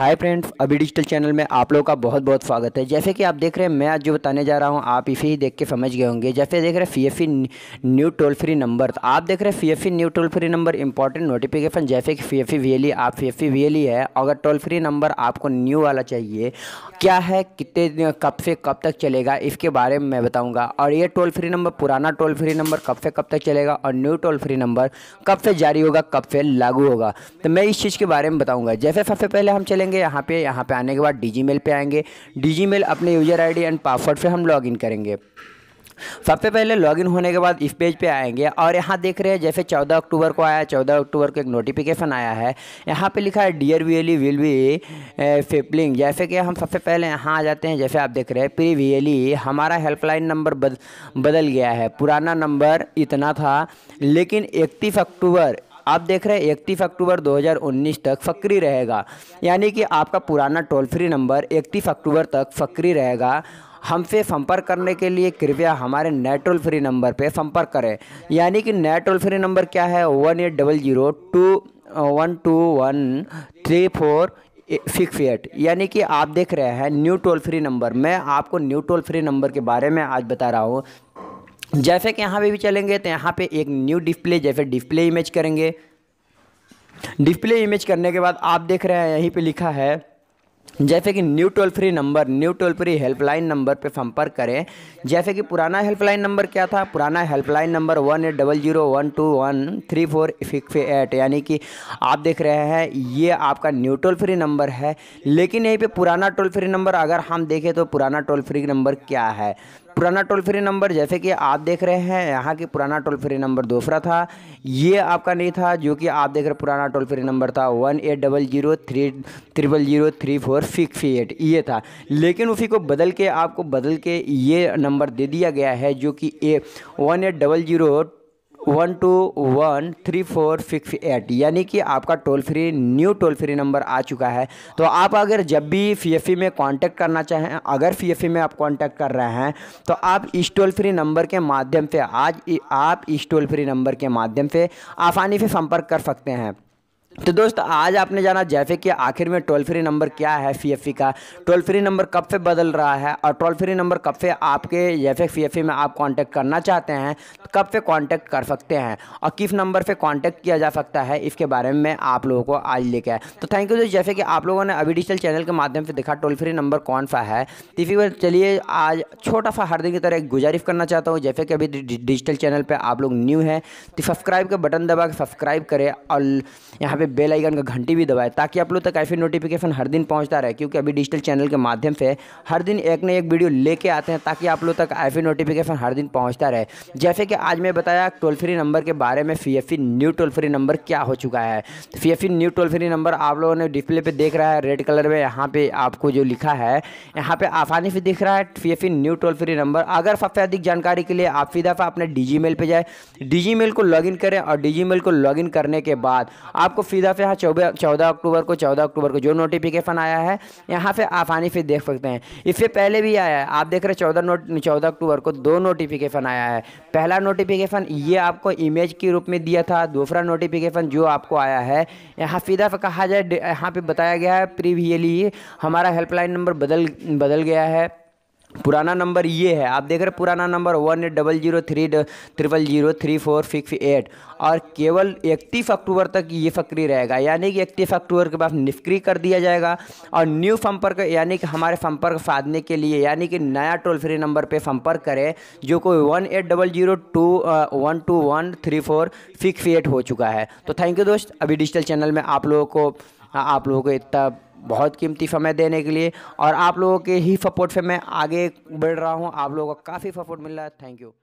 हाय friends अभी digital channel में आप लोगों का बहुत बहुत स्वागत है जैसे कि आप देख रहे हैं मैं आज जो बताने जा रहा हूं आप इसे ही देख के समझ गए होंगे जैसे देख रहे हैं C new toll free number तो आप देख रहे हैं C new toll free number important notification जैसे कि सी एफ e, आप सी एफ है अगर टोल फ्री नंबर आपको न्यू वाला चाहिए क्या है कितने कब से कब तक चलेगा इसके बारे में मैं बताऊँगा और ये टोल फ्री नंबर पुराना टोल फ्री नंबर कब से कब तक चलेगा और न्यू टोल फ्री नंबर कब से जारी होगा कब से लागू होगा तो मैं इस चीज़ के बारे में बताऊँगा जैसे सबसे पहले हम चलेंगे आएंगे यहाँ पे यहाँ पे आने के बाद डी मेल पे आएंगे डी मेल अपने यूजर आई एंड पासवर्ड पर हम लॉगिन करेंगे सबसे पहले लॉगिन होने के बाद इस पेज पे आएंगे और यहाँ देख रहे हैं जैसे 14 अक्टूबर को आया 14 अक्टूबर को एक नोटिफिकेशन आया है यहाँ पे लिखा है डियर वीएली विल बी फिपलिंग जैसे कि हम सबसे पहले यहाँ आ जाते हैं जैसे आप देख रहे हैं प्री वीएली e, हमारा हेल्पलाइन नंबर बद, बदल गया है पुराना नंबर इतना था लेकिन इकतीस अक्टूबर आप देख रहे हैं इकतीस अक्टूबर 2019 तक फक्री रहेगा यानी कि आपका पुराना टोल फ्री नंबर इकतीस अक्टूबर तक फक्री रहेगा हमसे संपर्क करने के लिए कृपया हमारे नेट टोल फ्री नंबर पर संपर्क करें यानी कि नेट टोल फ्री नंबर क्या है one eight double zero two one two one three four six eight यानी कि आप देख रहे हैं न्यू टोल फ्री नंबर मैं आपको न्यू टोल फ्री नंबर के बारे में आज बता रहा हूँ जैसे कि यहाँ पे भी चलेंगे तो यहाँ पे एक न्यू डिस्प्ले जैसे डिस्प्ले इमेज करेंगे डिस्प्ले इमेज करने के बाद आप देख रहे हैं यहीं पे लिखा है जैसे कि new toll free number new toll free helpline number पे संपर्क करें जैसे कि पुराना हेल्पलाइन नंबर क्या था पुराना helpline number one eight double zero one two one three four six eight यानी कि आप देख रहे हैं ये आपका न्यू टोल फ्री नंबर है लेकिन यहीं पे पुराना टोल फ्री नंबर अगर हम देखें तो पुराना टोल फ्री नंबर क्या है पुराना टोल फ्री नंबर जैसे कि आप देख रहे हैं यहाँ की पुराना टोल फ्री नंबर दूसरा था ये आपका नहीं था जो कि आप देख रहे पुराना टोल फ्री नंबर था one eight double zero three triple zero three four six eight ये था लेकिन उसी को बदल के आपको बदल के ये नंबर दे दिया गया है जो कि a one eight double zero one two one three four six eight यानी कि आपका toll free new toll free number आ चुका है तो आप अगर जब भी सी में कांटेक्ट करना चाहें अगर सी में आप कांटेक्ट कर रहे हैं तो आप इस टोल फ्री नंबर के माध्यम से आज आप इस टोल फ्री नंबर के माध्यम से आसानी से संपर्क कर सकते हैं तो दोस्त आज आपने जाना जैफे कि आखिर में टोल फ्री नंबर क्या है फी एफ e e का टोल फ्री नंबर कब से बदल रहा है और टोल फ्री नंबर कब से आपके जैफे फी एफ e में आप कांटेक्ट करना चाहते हैं तो कब से कांटेक्ट कर सकते हैं और किस नंबर पे कांटेक्ट किया जा सकता है इसके बारे में आप लोगों को आज लेके आए तो थैंक यू दोस्त जैसे कि आप लोगों ने अभी डिजिटल चैनल के माध्यम से देखा टोल फ्री नंबर कौन सा है तो इसी चलिए आज छोटा सा हर दिन की तरह एक गुजारिश करना चाहता हूँ जैसे कि अभी डिजिटल चैनल पर आप लोग न्यू हैं तो सब्सक्राइब का बटन दबा के सब्सक्राइब करें और यहाँ पे बेल आइकन का घंटी भी दबाएं ताकि आप लोग तक ऐसे नोटिफिकेशन हर दिन पहुंचता रहे क्योंकि अभी डिजिटल चैनल के माध्यम से हर दिन एक न एक वीडियो लेके आते हैं ताकि आप लोग तक ऐसे नोटिफिकेशन हर दिन पहुँचता रहे जैसे कि आज मैं बताया टोल फ्री नंबर के बारे में C new toll free number क्या हो चुका है C new toll free number आप लोगों ने डिस्प्ले पर देख रहा है रेड कलर में यहाँ पर आपको जो लिखा है यहाँ पर आसानी से दिख रहा है C new toll free number अगर सबसे अधिक जानकारी के लिए आप सीधा सा अपने डी पे जाए डी को लॉग करें और डी को लॉग करने के बाद आपको फ़िदा यहाँ चौबह चौदह अक्टूबर को चौदह अक्टूबर को जो नोटिफिकेशन आया है यहाँ पे आप आने फिर देख सकते हैं इससे पहले भी आया है आप देख रहे चौदह नोट चौदह अक्टूबर को दो नोटिफिकेशन आया है पहला नोटिफिकेशन ये आपको इमेज के रूप में दिया था दूसरा नोटिफिकेशन जो आपको आया है यहाँ फ़िदा कहा जाए यहाँ पर बताया गया है प्रीवियली हमारा हेल्पलाइन नंबर बदल बदल गया है पुराना नंबर ये है आप देख रहे पुराना number one eight double zero three triple zero three four six eight और केवल इकतीस अक्टूबर तक ये सक्रिय रहेगा यानी कि इकतीस अक्टूबर के बाद निष्क्रिय कर दिया जाएगा और न्यू संपर्क यानी कि हमारे संपर्क साधने के लिए यानी कि नया टोल फ्री नंबर पर संपर्क करें जो कोई one eight double zero two one two one three four six eight हो चुका है तो थैंक यू दोस्त अभी डिजिटल चैनल में आप लोगों को आप लोगों को इतना बहुत कीमती समय देने के लिए और आप लोगों के ही सपोर्ट से मैं आगे बढ़ रहा हूँ आप लोगों का काफ़ी सपोर्ट मिल रहा है थैंक यू